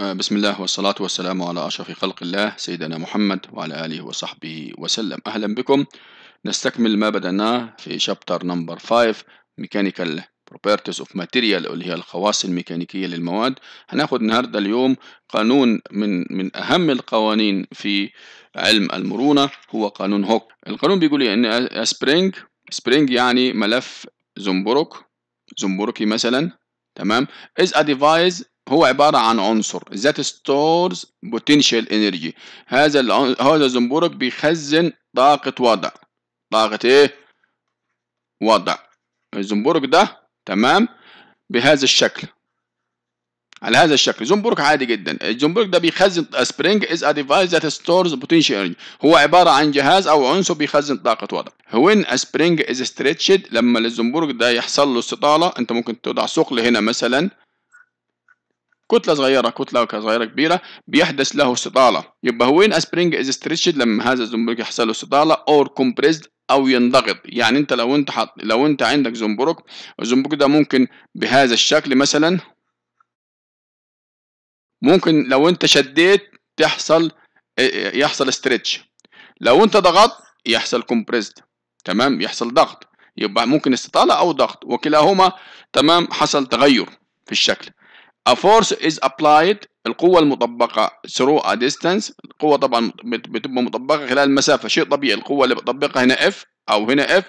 آه، بسم الله والصلاة والسلام على أشرف خلق الله سيدنا محمد وعلى آله وصحبه وسلم أهلا بكم نستكمل ما بدأناه في شابتر نمبر 5 ميكانيكال properties of material اللي هي الخواص الميكانيكية للمواد هناخد النهاردة اليوم قانون من من أهم القوانين في علم المرونة هو قانون هوك القانون بيقول إن سبرينج سبرينج يعني ملف زنبرك زنبركي مثلا تمام is a device هو عبارة عن عنصر ذات stores potential energy هذا هذا الزنبرك بيخزن طاقة وضع طاقة ايه وضع الزنبورك ده تمام بهذا الشكل على هذا الشكل زنبورك عادي جدا الزنبورك ده بيخزن spring از ا ديفايس ذات stores بوتنشال انرجي هو عباره عن جهاز او عنصر بيخزن طاقه وضع when a spring is stretched لما الزنبورك ده يحصل له استطاله انت ممكن توضع ثقل هنا مثلا كتله صغيره كتله صغيره كبيره بيحدث له استطاله يبقى وين اسبرينج از ستريتشد لما هذا الزنبرك يحصل له استطاله اور كومبريسد او ينضغط يعني انت لو انت حط لو انت عندك زنبرك الزنبرك ده ممكن بهذا الشكل مثلا ممكن لو انت شديت تحصل آه، آه، يحصل ستريتش لو انت ضغطت يحصل كومبريسد تمام يحصل ضغط يبقى ممكن استطاله او ضغط وكلاهما تمام حصل تغير في الشكل A force is applied القوة المطبقة through a distance القوة طبعا بتبقى مطبقة خلال المسافة شيء طبيعي القوة اللي بتطبقها هنا F أو هنا F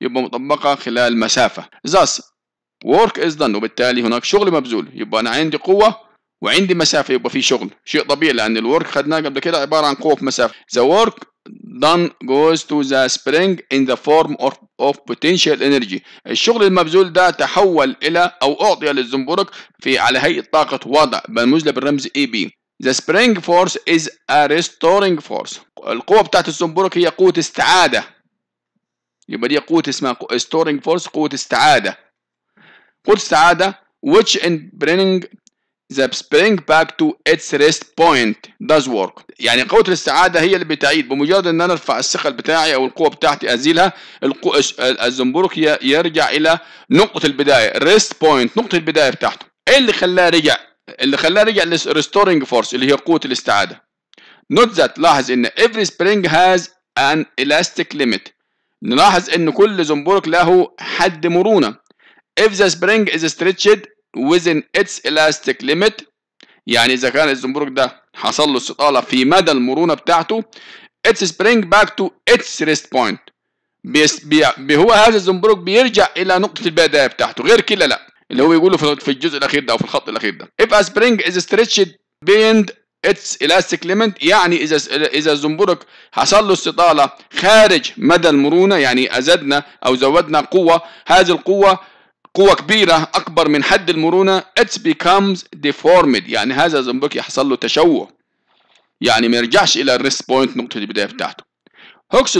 يبقى مطبقة خلال مسافة thus work is done وبالتالي هناك شغل مبذول يبقى أنا عندي قوة وعندي مسافة يبقى في شغل شيء طبيعي لأن الورك خدناه قبل كده عبارة عن قوة في مسافة the work done goes to the spring in the form of, of potential energy الشغل المبذول ده تحول إلى أو أعطي للزنبرك في على هيئة طاقة وضع بنموذج بالرمز AB The spring force is a restoring force القوة بتاعت الزنبرك هي قوة استعادة يبقى دي قوة اسمها restoring force قوة استعادة قوة استعادة which in bringing the spring back to its rest point does work يعني قوة الاستعادة هي اللي بتعيد بمجرد ان انا ارفع الثقل بتاعي او القوة بتاعتي ازيلها القو... الزنبرك يرجع الى نقطة البداية rest point نقطة البداية بتاعته ايه اللي خلاه رجع اللي خلاه رجع restoring force اللي هي قوة الاستعادة Not that لاحظ ان every spring has an elastic limit نلاحظ ان كل زنبرك له حد مرونة if the spring is stretched within its elastic limit يعني إذا كان الزنبرك ده حصل له استطالة في مدى المرونة بتاعته its spring back to its rest point هو هذا الزنبرك بيرجع إلى نقطة البداية بتاعته غير كده لأ اللي هو بيقوله في الجزء الأخير ده أو في الخط الأخير ده if a spring is stretched beyond its elastic limit يعني إذا إذا الزنبرك حصل له استطالة خارج مدى المرونة يعني أزدنا أو زودنا قوة هذه القوة قوة كبيرة أكبر من حد المرونة it becomes deformed يعني هذا الزنبق يحصل له تشوه يعني ما يرجعش إلى الريست بوينت نقطة البداية بتاعته هوكس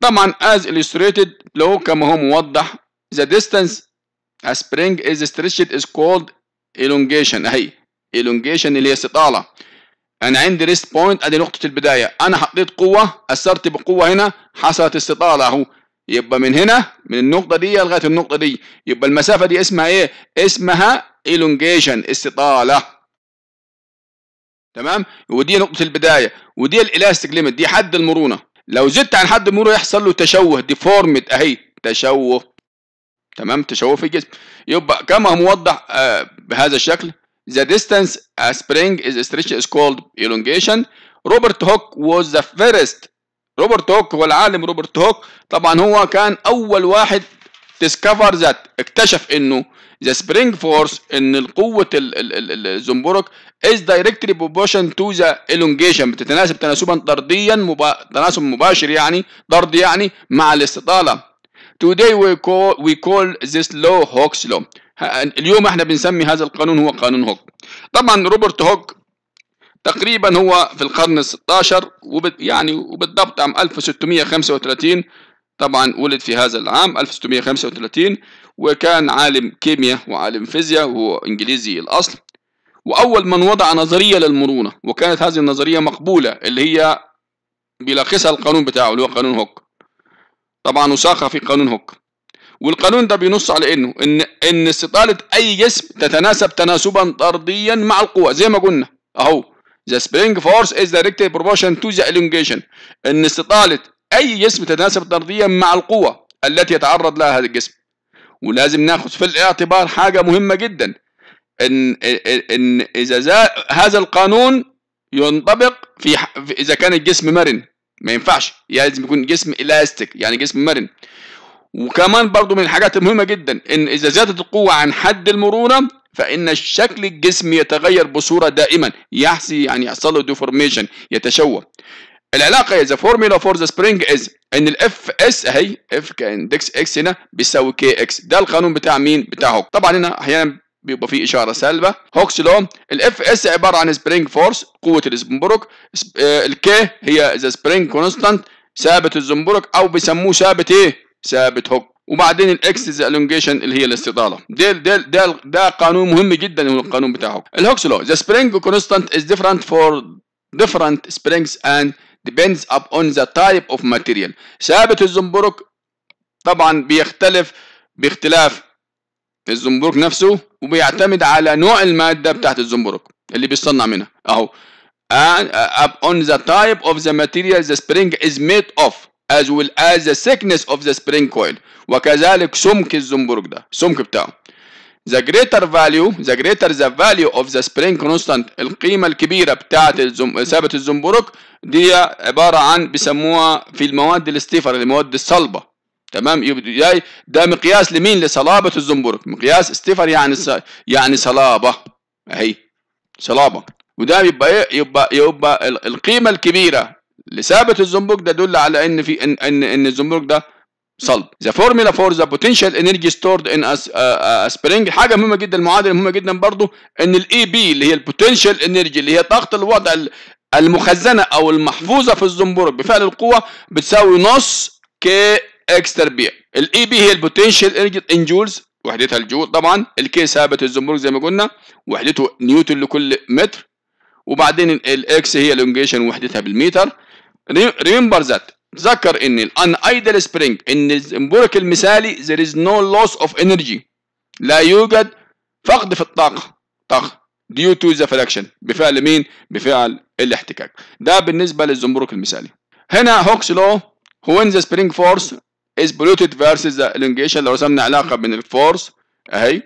طبعا as illustrated لو كما هو موضح the distance a spring is stretched is called elongation أهي elongation اللي هي استطالة أنا عندي ريست بوينت أدي نقطة البداية أنا حطيت قوة أثرت بقوة هنا حصلت استطالة أهو يبقى من هنا من النقطة دي لغاية النقطة دي يبقى المسافة دي اسمها ايه؟ اسمها elongation استطالة تمام؟ ودي نقطة البداية ودي الالاستيك ليميت دي حد المرونة لو زدت عن حد المرونة يحصل له تشوه ديفورمت اهي تشوه تمام تشوه في الجسم يبقى كما هو موضح آه بهذا الشكل The distance a spring is stretched is called elongation. Robert Hooke was the first روبرت هوك هو العالم روبرت هوك طبعا هو كان اول واحد ديسكفر that اكتشف انه the spring force ان القوة الزنبرك is directly بروبوشن to the elongation بتتناسب تناسبا طرديا مبا... تناسب مباشر يعني طرد يعني مع الاستطالة today we call, we call this law Hooke's law اليوم احنا بنسمي هذا القانون هو قانون هوك طبعا روبرت هوك تقريبا هو في القرن ال 16 وبت يعني وبالضبط عام 1635 طبعا ولد في هذا العام 1635 وكان عالم كيمياء وعالم فيزياء وهو انجليزي الاصل واول من وضع نظريه للمرونه وكانت هذه النظريه مقبوله اللي هي بيلخصها القانون بتاعه اللي هو قانون هوك طبعا وساقها في قانون هوك والقانون ده بينص على انه ان ان استطاله اي جسم تتناسب تناسبا طرديا مع القوه زي ما قلنا اهو The spring force is directly proportional to the elongation إن استطالة أي جسم تتناسب طرديا مع القوة التي يتعرض لها هذا الجسم ولازم ناخذ في الاعتبار حاجة مهمة جدا إن إن إذا هذا القانون ينطبق في, إذا كان الجسم مرن ما ينفعش لازم يكون جسم إلاستيك يعني جسم مرن وكمان برضو من الحاجات المهمة جدا إن إذا زادت القوة عن حد المرونة فإن الشكل الجسمي يتغير بصورة دائما يحصي يعني يحصل له ديفورميشن يتشوه العلاقة is the formula for the spring is ان الاف اس اهي اف كاندكس اكس هنا بيساوي كي اكس ده القانون بتاع مين بتاع هوك طبعا هنا احيانا بيبقى فيه اشاره سالبه هوكس لو الاف اس عباره عن سبرينج فورس قوه الزنبرك آه، K هي ذا سبرينج كونستانت ثابت الزنبرك او بيسموه ثابت ايه ثابت هوك وبعدين الاكس زي الونجيشن اللي هي الاستطاله ده ده ده ده قانون مهم جدا القانون بتاعه الهوكس لو the spring constant is different for different springs and depends upon the type of material ثابت الزنبرك طبعا بيختلف باختلاف الزنبرك نفسه وبيعتمد على نوع الماده بتاعت الزنبرك اللي بيصنع منها اهو اب اون ذا تايب اوف ذا ماتيريال ذا سبرينج از ميد اوف as well as the thickness of the spring coil وكذلك سمك الزنبرك ده السمك بتاعه the greater value the greater the value of the spring constant القيمة الكبيرة بتاعة الزم... ثابت الزنبرك دي عبارة عن بيسموها في المواد الاستيفر المواد الصلبة تمام ده مقياس لمين لصلابة الزنبرك مقياس استيفر يعني يعني صلابة اهي صلابة وده يبقى ايه يبقى يبقى القيمة الكبيرة اللي ثابت الزنبرج ده دل على ان في ان ان, إن الزنبرج ده صلب ذا فورمولا فور ذا بوتنشال انرجي ستورد ان سبرينج حاجه مهمه جدا المعادله مهمه جدا برضو ان الاي بي e اللي هي البوتنشال انرجي اللي هي طاقه الوضع المخزنه او المحفوظه في الزنبرج بفعل القوه بتساوي نص K اكس تربيع الاي بي e هي البوتنشال انرجي ان جولز وحدتها الجول طبعا الكي ثابت الزنبرج زي ما قلنا وحدته نيوتن لكل متر وبعدين الاكس هي الانجيشن وحدتها بالمتر remember that تذكر ان الان ايدل سبرينج ان الزنبورك المثالي there is no loss of energy لا يوجد فقد في الطاقه طاقه due to the fraction بفعل مين بفعل الاحتكاك ده بالنسبه للزنبورك المثالي هنا هوكس لو هو ذا سبرينج فورس is polluted versus the elongation لو رسمنا علاقه بين الفورس اهي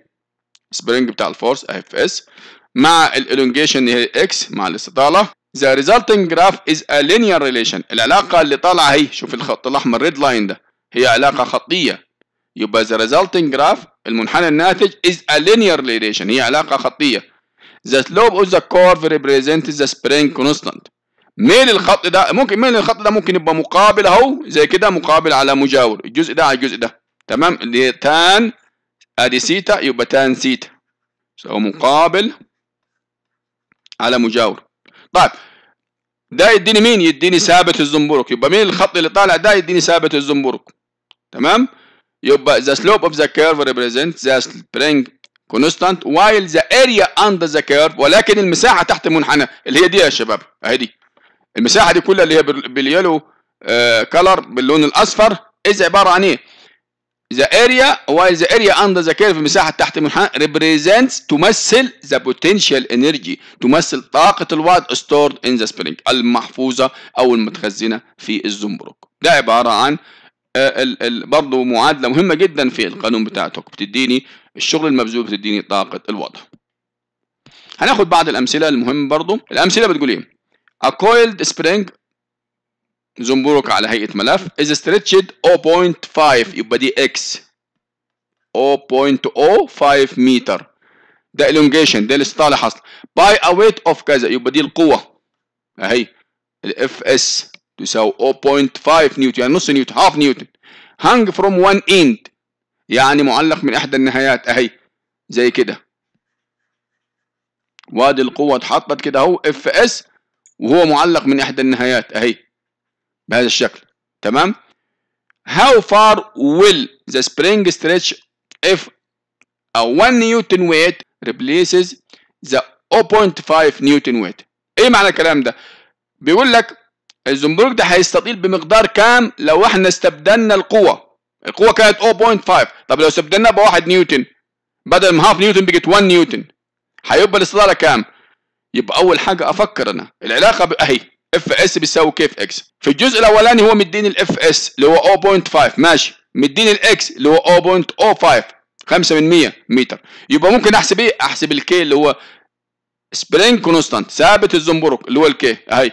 سبرينج بتاع الفورس اهي في اس مع الالونجيشن اللي هي اكس مع الاستطاله The resulting graph is a linear relation العلاقة اللي طالعة هي شوف الخط الأحمر red line ده هي علاقة خطية يبقى the resulting graph المنحنى الناتج is a linear relation هي علاقة خطية The slope of the curve represents the spring constant ميل الخط ده ممكن ميل الخط ده ممكن يبقى مقابل اهو زي كده مقابل على مجاور الجزء ده على الجزء ده تمام اللي تان ادي سيتا يبقى تان سيتا سو مقابل على مجاور طيب ده يديني مين يديني ثابت الزنبرك يبقى مين الخط اللي طالع ده يديني ثابت الزنبرك تمام يبقى the slope of the curve represents the spring constant while the area under the curve ولكن المساحه تحت المنحنى اللي هي دي يا شباب اهي دي المساحه دي كلها اللي هي باليلو آه كلر باللون الاصفر إذا عباره عن ايه the area while the area under the curve المساحة تحت المنحنى represents تمثل the potential energy تمثل طاقة الوعد stored in the spring المحفوظة أو المتخزنة في الزنبرك ده عبارة عن آه، برضه معادلة مهمة جدا في القانون بتاعتك بتديني الشغل المبذول بتديني طاقة الوضع هناخد بعض الأمثلة المهمة برضه الأمثلة بتقول إيه A coiled spring زنبورك على هيئة ملف is stretched 0.5 يبقى دي x 0.05 متر ده elongation ده الاستطالة حصل by a weight of كذا يبقى دي القوة اهي ال fs تساوي 0.5 نيوتن يعني نص نيوتن half نيوتن hang from one end يعني معلق من احدى النهايات اهي زي كده وادي القوة اتحطت كده اهو fs وهو معلق من احدى النهايات اهي بهذا الشكل تمام how far will the spring stretch if a 1 نيوتن weight replaces the 0.5 نيوتن weight ايه معنى الكلام ده بيقول لك الزنبرك ده هيستطيل بمقدار كام لو احنا استبدلنا القوه القوه كانت 0.5 طب لو استبدلناها بواحد نيوتن بدل ما هاف نيوتن بقت 1 نيوتن هيبقى الاستطاله كام يبقى اول حاجه افكر انا العلاقه اهي اف اس بيساوي كيف اكس في الجزء الاولاني هو مديني الاف اس اللي هو 0.5 ماشي مديني الاكس اللي هو 0.05 5 من 100 متر يبقى ممكن احسب ايه احسب الكي اللي هو سبرينج كونستانت ثابت الزنبرك اللي هو الكي اهي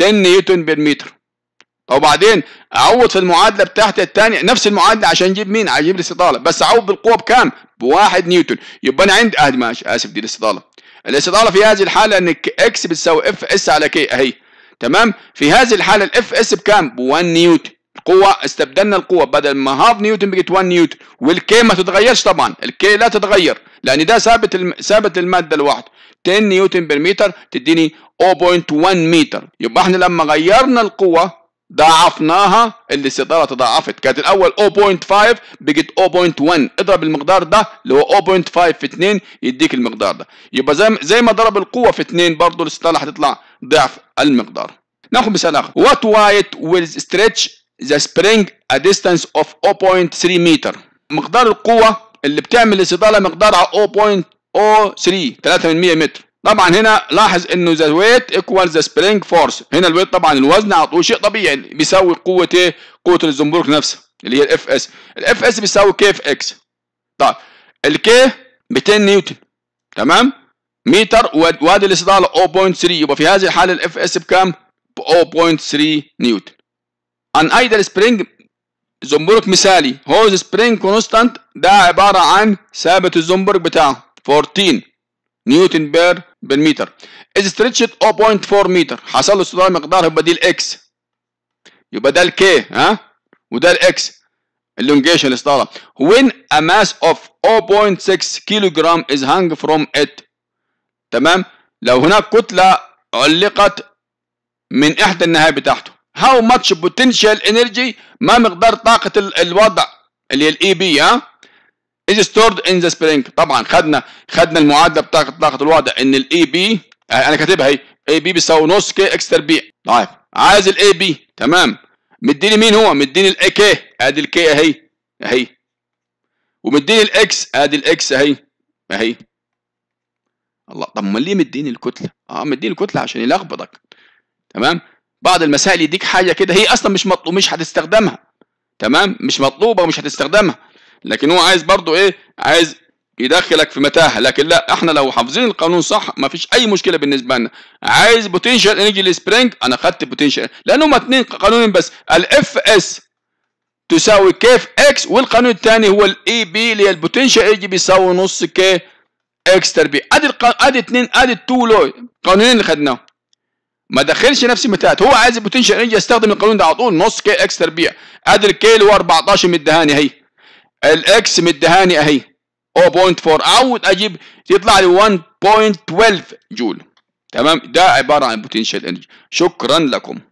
10 نيوتن بالمتر وبعدين اعوض في المعادله بتاعتي الثانيه نفس المعادله عشان اجيب مين اجيب الاستطاله بس اعوض بالقوه بكام بواحد نيوتن يبقى انا عندي اهدي ماشي اسف دي الاستطاله الاستطاله في هذه الحاله ان اكس بتساوي اف اس على كي اهي تمام في هذه الحاله الاف اس بكام ب 1 نيوتن القوه استبدلنا القوه بدل ما هاف نيوتن بقت 1 نيوتن والكي ما تتغيرش طبعا الكي لا تتغير لان ده ثابت الم... ثابت الماده لوحده 10 نيوتن بالمتر تديني 0.1 متر يبقى احنا لما غيرنا القوه ضاعفناها الاستداره تضاعفت كانت الاول 0.5 بقت 0.1 اضرب المقدار ده اللي هو 0.5 في 2 يديك المقدار ده يبقى زي زي ما ضرب القوه في 2 برضه الاستداره هتطلع ضعف المقدار ناخد مثال اخر what weight will stretch the spring a distance of 0.3 متر مقدار القوه اللي بتعمل الاستطاله مقدارها 0.03 3 من 100 متر طبعا هنا لاحظ انه ذا ويت ايكوال ذا سبرينج فورس هنا الويت طبعا الوزن على طول شيء طبيعي بيساوي قوه ايه قوه الزنبرك نفسها اللي هي الاف اس الاف اس بيساوي في اكس طيب الكي 200 نيوتن تمام متر وادي الاستطاعه 0.3 يبقى في هذه الحاله الاف اس بكام؟ ب 0.3 نيوتن ان ايدل سبرينج زنبرك مثالي هوز سبرينج كونستانت ده عباره عن ثابت الزنبرك بتاعه 14 نيوتن بير بالمتر از ستريتشت 0.4 متر حصل له استطاله مقدار يبقى دي الاكس يبقى ده الكي ها وده الاكس اللونجيشن الاستطاله when a mass of 0.6 كيلو جرام is hung from it تمام لو هناك كتلة علقت من إحدى النهاية بتاعته هاو ماتش بوتنشال انرجي ما مقدار طاقة الوضع اللي هي الاي بي e ها از ستورد ان ذا سبرينج طبعا خدنا خدنا المعادله بتاعه طاقه الوضع ان الاي e آه، بي انا كاتبها اهي اي بي بيساوي نص كي اكس تربيع طيب عايز الاي بي تمام مديني مين هو مديني الاي كي ادي الكي اهي اهي ومديني الاكس ادي الاكس اهي اهي الله طب ما ليه مديني الكتله اه مديني الكتله عشان يلخبطك تمام بعض المسائل يديك حاجه كده هي اصلا مش مطلوب مش هتستخدمها تمام مش مطلوبه ومش هتستخدمها لكن هو عايز برضو ايه عايز يدخلك في متاهه لكن لا احنا لو حافظين القانون صح ما فيش اي مشكله بالنسبه لنا عايز بوتنشال انرجي سبرينج انا خدت بوتنشال لان هما اتنين قانونين بس الاف اس تساوي كيف اكس والقانون الثاني هو الاي بي e اللي هي البوتنشال انرجي بيساوي نص كي اكس تربيع ادي الق... ادي اثنين ادي التو لو القانونين اللي خدناهم ما دخلش نفس المتات هو عايز البوتنشال انرجي يستخدم القانون ده على طول نص كي اكس تربيع ادي الكي اللي هو 14 مدهاني اهي الاكس مدهاني اهي 0.4 عود اجيب يطلع لي 1.12 جول تمام ده عباره عن بوتنشال انرجي شكرا لكم